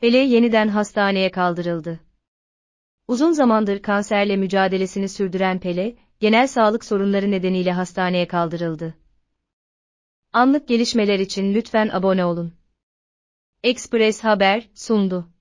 Pele yeniden hastaneye kaldırıldı. Uzun zamandır kanserle mücadelesini sürdüren Pele, genel sağlık sorunları nedeniyle hastaneye kaldırıldı. Anlık gelişmeler için lütfen abone olun. Express Haber sundu.